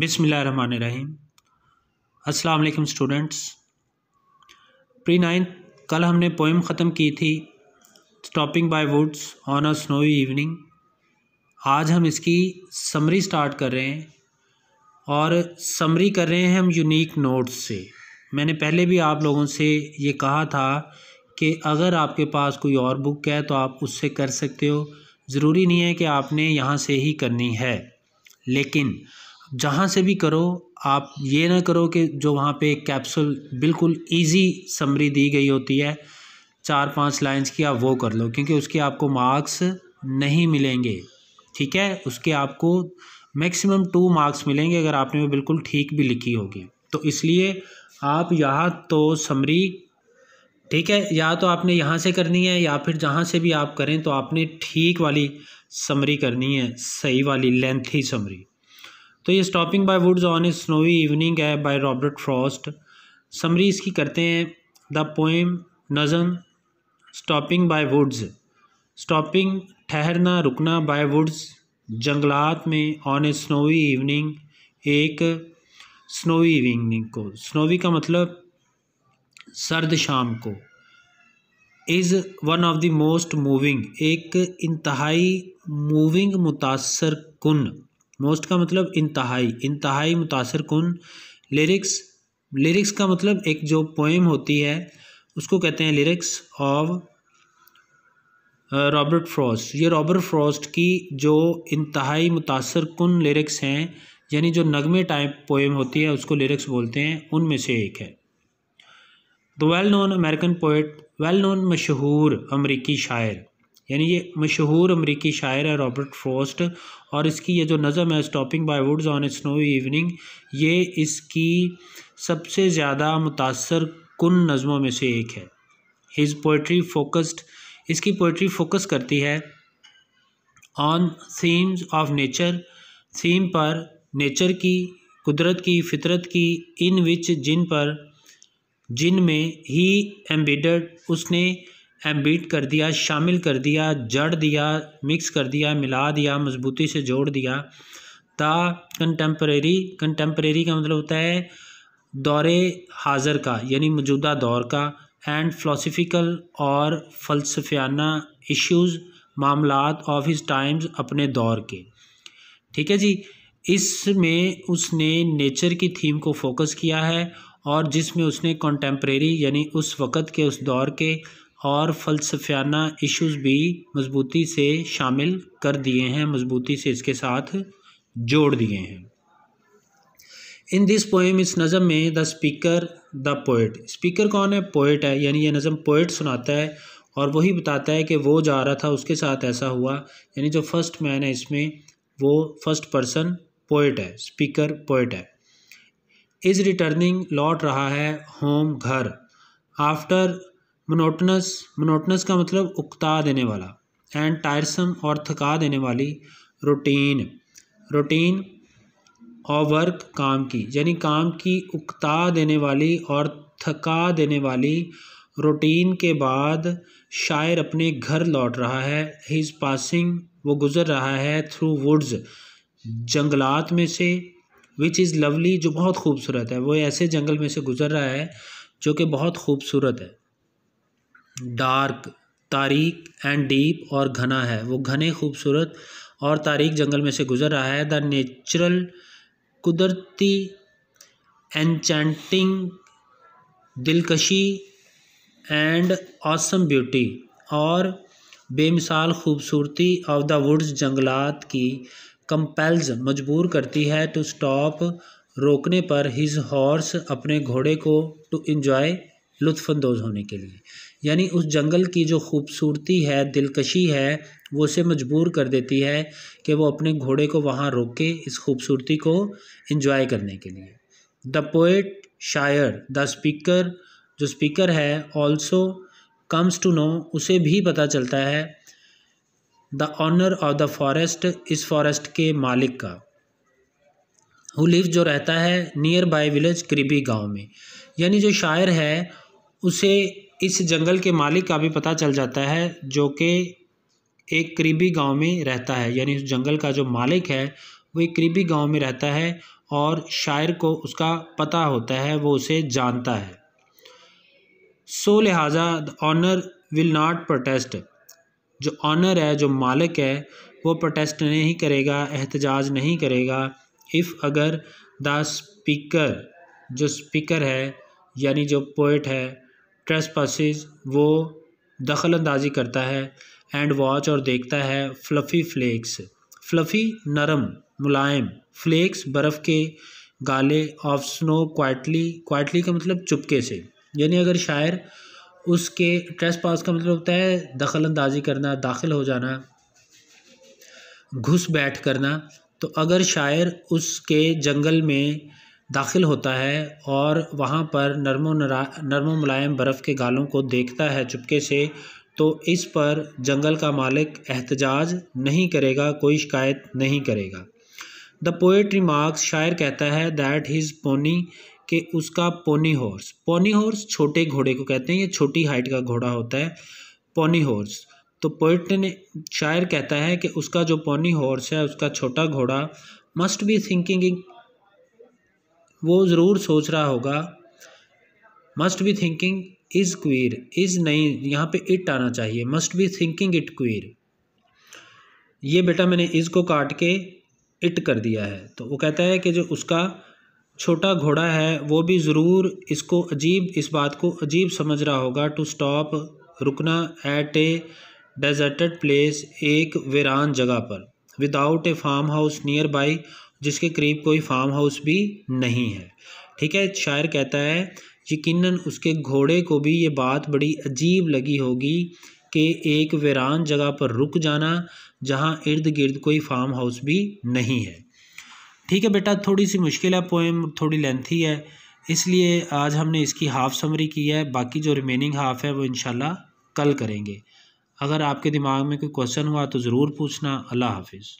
बिसमीम अस्सलाम students pre ninth कल हमने पोइम ख़त्म की थी stopping by woods on a snowy evening आज हम इसकी समरी स्टार्ट कर रहे हैं और समरी कर रहे हैं हम यूनिक नोट्स से मैंने पहले भी आप लोगों से ये कहा था कि अगर आपके पास कोई और बुक है तो आप उससे कर सकते हो ज़रूरी नहीं है कि आपने यहाँ से ही करनी है लेकिन जहाँ से भी करो आप ये ना करो कि जो वहाँ पे कैप्सूल बिल्कुल इजी समरी दी गई होती है चार पांच लाइंस की आप वो कर लो क्योंकि उसके आपको मार्क्स नहीं मिलेंगे ठीक है उसके आपको मैक्सिमम टू मार्क्स मिलेंगे अगर आपने वो बिल्कुल ठीक भी लिखी होगी तो इसलिए आप यहाँ तो समरी ठीक है या तो आपने यहाँ से करनी है या फिर जहाँ से भी आप करें तो आपने ठीक वाली समरी करनी है सही वाली लेंथी समरी तो ये stopping by woods on a snowy evening है बाय रॉबर्ट फ्रॉस्ट समरी इसकी करते हैं द पोएम नज़म स्टॉपिंग बाय वुड्स स्टॉपिंग ठहरना रुकना बाय वुड्स जंगलात में ऑन ए स्नोवी इवनिंग एक स्नोवी इवनिंग को स्नोवी का मतलब सर्द शाम को is one of the most moving एक इंतहाई मूविंग मुतासर कन मोस्ट का मतलब इंतहाई इंतहाई मुतासर कन लिरिक्स लिरिक्स का मतलब एक जो पोएम होती है उसको कहते हैं लिरिक्स ऑफ रॉबर्ट फ्रॉस्ट ये रॉबर्ट फ्रॉस्ट की जो इंतहाई मुतासर कन लिरिक्स हैं यानी जो नगमे टाइप पोएम होती है उसको लिरिक्स बोलते हैं उनमें से एक है the well known American poet well known मशहूर अमरीकी शायर यानी ये मशहूर अमरीकी शायर है रॉबर्ट फ्रोस्ट और इसकी ये जो नज़म है stopping by woods on snowy evening ये इसकी सबसे ज़्यादा मुतासर कन नज़मों में से एक है हिज पोइट्री फोकस्ड इसकी पोइट्री फोकस करती है on themes of nature theme पर नेचर की कुदरत की फितरत की इन विच जिन पर जिन में ही एम्बिडड उसने बीट कर दिया शामिल कर दिया जड़ दिया मिक्स कर दिया मिला दिया मज़बूती से जोड़ दिया ता कंटेम्प्रेरी कंटेम्प्रेरी का मतलब होता है दौरे हाज़र का यानी मौजूदा दौर का एंड फ़िलोसफिकल और फलसफियाना इश्यूज़ मामलात ऑफ हिज टाइम्स अपने दौर के ठीक है जी इसमें उसने नेचर की थीम को फोकस किया है और जिसमें उसने कंटेम्प्रेरी यानी उस वक़्त के उस दौर के और फ़लसफ़ाना इश्यूज़ भी मज़बूती से शामिल कर दिए हैं मज़बूती से इसके साथ जोड़ दिए हैं इन दिस पोएम इस नज़म में the speaker the poet speaker कौन है पोइट है यानी यह नज़म पोइट सुनाता है और वही बताता है कि वो जा रहा था उसके साथ ऐसा हुआ यानी जो फर्स्ट मैन है इसमें वो फर्स्ट पर्सन पोइट है स्पीकर पोइट है इज़ रिटर्निंग लौट रहा है होम घर आफ्टर मोनोटनस मोनोटनस का मतलब उकता देने वाला एंड टायरसम और थका देने वाली रूटीन रूटीन और वर्क काम की यानी काम की उकता देने वाली और थका देने वाली रूटीन के बाद शायर अपने घर लौट रहा है ही इज़ पासिंग वो गुज़र रहा है थ्रू वुड्स जंगलात में से विच इज़ लवली जो बहुत खूबसूरत है वो ऐसे जंगल में से गुज़र रहा है जो कि बहुत खूबसूरत है डार्क तारीक एंड डीप और घना है वो घने खूबसूरत और तारीख जंगल में से गुज़र रहा है द नेचुरल कुदरती एनचैंटिंग दिलकशी एंड ऑसम ब्यूटी और बेमिसाल खूबसूरती ऑफ द वुड्स जंगलात की कंपेल्स मजबूर करती है टू स्टॉप रोकने पर हिज हॉर्स अपने घोड़े को टू इन्जॉय लुफ़ानंदोज़ होने के लिए यानी उस जंगल की जो खूबसूरती है दिलकशी है वो उसे मजबूर कर देती है कि वो अपने घोड़े को वहाँ रोके इस खूबसूरती को इन्जॉय करने के लिए द पोइट शायर द स्पीकर जो स्पीकर है ऑल्सो कम्स टू नो उसे भी पता चलता है the owner of the forest इस फॉरेस्ट के मालिक का हु लिव जो रहता है नियर बाय विलेज करीबी गांव में यानी जो शायर है उसे इस जंगल के मालिक का भी पता चल जाता है जो कि एक करीबी गांव में रहता है यानी उस जंगल का जो मालिक है वो एक करीबी गांव में रहता है और शायर को उसका पता होता है वो उसे जानता है सो लिहाजा the owner will not protest जो ऑनर है जो मालिक है वो प्रोटेस्ट नहीं करेगा एहतजाज नहीं करेगा इफ़ अगर द स्पीकर जो स्पीकर है यानी जो पोइट है ट्रेसपासिस वो दखल अंदाजी करता है एंड वॉच और देखता है फ्लफ़ी फ्लेक्स फ्लफ़ी नरम मुलायम फ्लेक्स बर्फ़ के गाले ऑफ स्नो क्वाइटली क्वाइटली का मतलब चुपके से यानी अगर शायर उसके ट्रेस पास का मतलब होता है दखल अंदाजी करना दाखिल हो जाना घुस बैठ करना तो अगर शायर उसके जंगल में दाखिल होता है और वहाँ पर नरमो नरा नरमो मुलायम बर्फ़ के गालों को देखता है चुपके से तो इस पर जंगल का मालिक एहतजाज नहीं करेगा कोई शिकायत नहीं करेगा द पोएट रिमार्क्स शायर कहता है दैट हिज़ पोनी कि उसका पोनी हॉर्स पोनी हॉर्स छोटे घोड़े को कहते हैं ये छोटी हाइट का घोड़ा होता है पोनी हॉर्स तो पोइट ने शायर कहता है कि उसका जो पोनी हॉर्स है उसका छोटा घोड़ा मस्ट बी थिंकिंग वो ज़रूर सोच रहा होगा must be thinking is queer is नहीं यहाँ पे इट आना चाहिए must be thinking it queer ये बेटा मैंने इज़ को काट के इट कर दिया है तो वो कहता है कि जो उसका छोटा घोड़ा है वो भी ज़रूर इसको अजीब इस बात को अजीब समझ रहा होगा टू स्टॉप रुकना एट ए डेजर्टेड प्लेस एक वीरान जगह पर without a farm house nearby जिसके करीब कोई फार्म हाउस भी नहीं है ठीक है शायर कहता है यकीनन उसके घोड़े को भी ये बात बड़ी अजीब लगी होगी कि एक वीरान जगह पर रुक जाना जहाँ इर्द गिर्द कोई फार्म हाउस भी नहीं है ठीक है बेटा थोड़ी सी मुश्किल है पोएम थोड़ी लेंथी है इसलिए आज हमने इसकी हाफ़ समरी की है बाकी जो रिमेनिंग हाफ़ है वो इन कल करेंगे अगर आपके दिमाग में कोई क्वेश्चन हुआ तो ज़रूर पूछना अल्लाह हाफिज़